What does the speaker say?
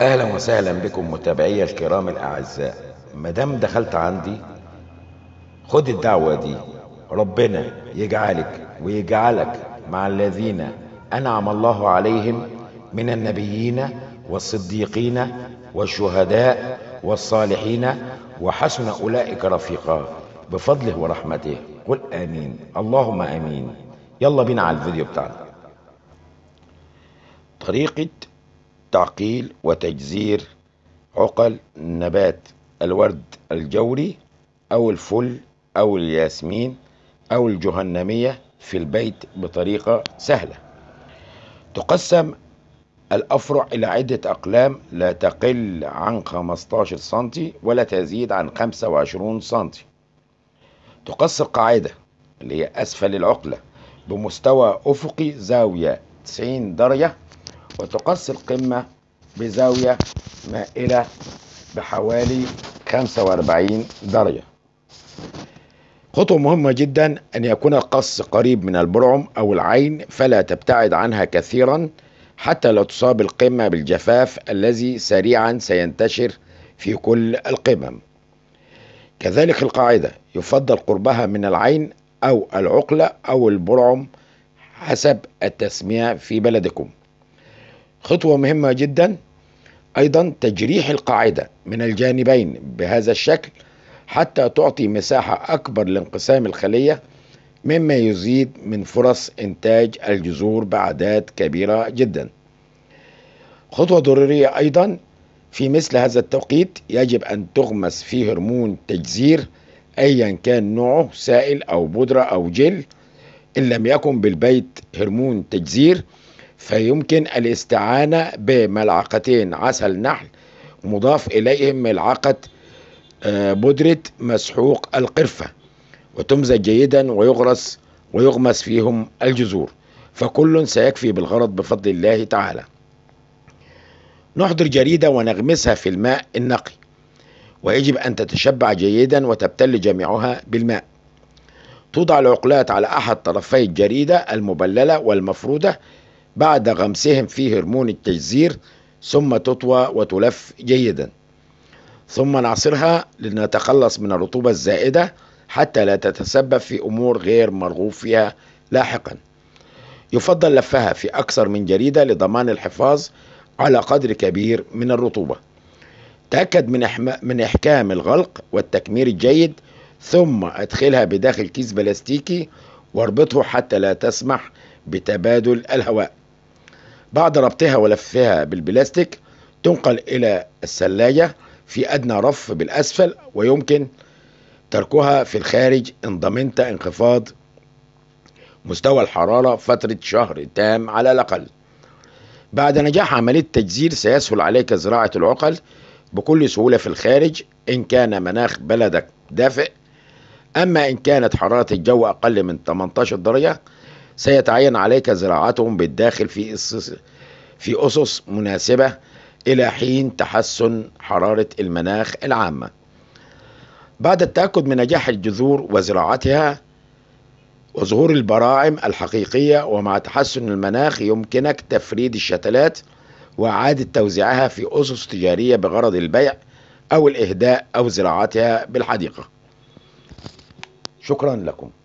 اهلا وسهلا بكم متابعي الكرام الاعزاء مدام دخلت عندي خد الدعوة دي ربنا يجعلك ويجعلك مع الذين انعم الله عليهم من النبيين والصديقين والشهداء والصالحين وحسن اولئك رفيقا بفضله ورحمته قل امين اللهم امين يلا بينا على الفيديو بتاعنا طريقة تعقيل وتجزير عقل نبات الورد الجوري أو الفل أو الياسمين أو الجهنمية في البيت بطريقة سهلة تقسم الأفرع إلى عدة أقلام لا تقل عن 15 سنتي ولا تزيد عن 25 سنتي تقص القاعدة اللي هي أسفل العقلة بمستوى أفقي زاوية 90 درجة وتقص القمة بزاوية مائلة بحوالي 45 درجة خطوة مهمة جدا أن يكون القص قريب من البرعم أو العين فلا تبتعد عنها كثيرا حتى لا تصاب القمة بالجفاف الذي سريعا سينتشر في كل القمم كذلك القاعدة يفضل قربها من العين أو العقلة أو البرعم حسب التسمية في بلدكم خطوة مهمة جدا أيضا تجريح القاعدة من الجانبين بهذا الشكل حتى تعطي مساحة أكبر لانقسام الخلية مما يزيد من فرص إنتاج الجذور بأعداد كبيرة جدا خطوة ضرورية أيضا في مثل هذا التوقيت يجب أن تغمس في هرمون تجزير أيا كان نوعه سائل أو بودرة أو جل إن لم يكن بالبيت هرمون تجزير فيمكن الاستعانة بملعقتين عسل نحل مضاف إليهم ملعقة آه، بودرة مسحوق القرفة وتمزج جيدا ويغرس ويغمس فيهم الجذور فكل سيكفي بالغرض بفضل الله تعالى نحضر جريدة ونغمسها في الماء النقي ويجب أن تتشبع جيدا وتبتل جميعها بالماء توضع العقلات على أحد طرفي الجريدة المبللة والمفرودة بعد غمسهم في هرمون التجزير ثم تطوى وتلف جيدا ثم نعصرها لنتخلص من الرطوبة الزائدة حتى لا تتسبب في أمور غير مرغوب فيها لاحقا يفضل لفها في أكثر من جريدة لضمان الحفاظ على قدر كبير من الرطوبة تأكد من, من إحكام الغلق والتكمير الجيد ثم أدخلها بداخل كيس بلاستيكي واربطه حتى لا تسمح بتبادل الهواء بعد ربطها ولفها بالبلاستيك تنقل إلى الثلاجة في أدنى رف بالأسفل ويمكن تركها في الخارج إن ضمنت انخفاض مستوى الحرارة فترة شهر تام على الأقل بعد نجاح عملية التجزير سيسهل عليك زراعة العقل بكل سهولة في الخارج إن كان مناخ بلدك دافئ أما إن كانت حرارة الجو أقل من 18 درجة سيتعين عليك زراعتهم بالداخل في في أسس مناسبة إلى حين تحسن حرارة المناخ العامة. بعد التأكد من نجاح الجذور وزراعتها وظهور البراعم الحقيقية ومع تحسن المناخ يمكنك تفريد الشتلات وإعادة توزيعها في أسس تجارية بغرض البيع أو الإهداء أو زراعتها بالحديقة. شكرا لكم.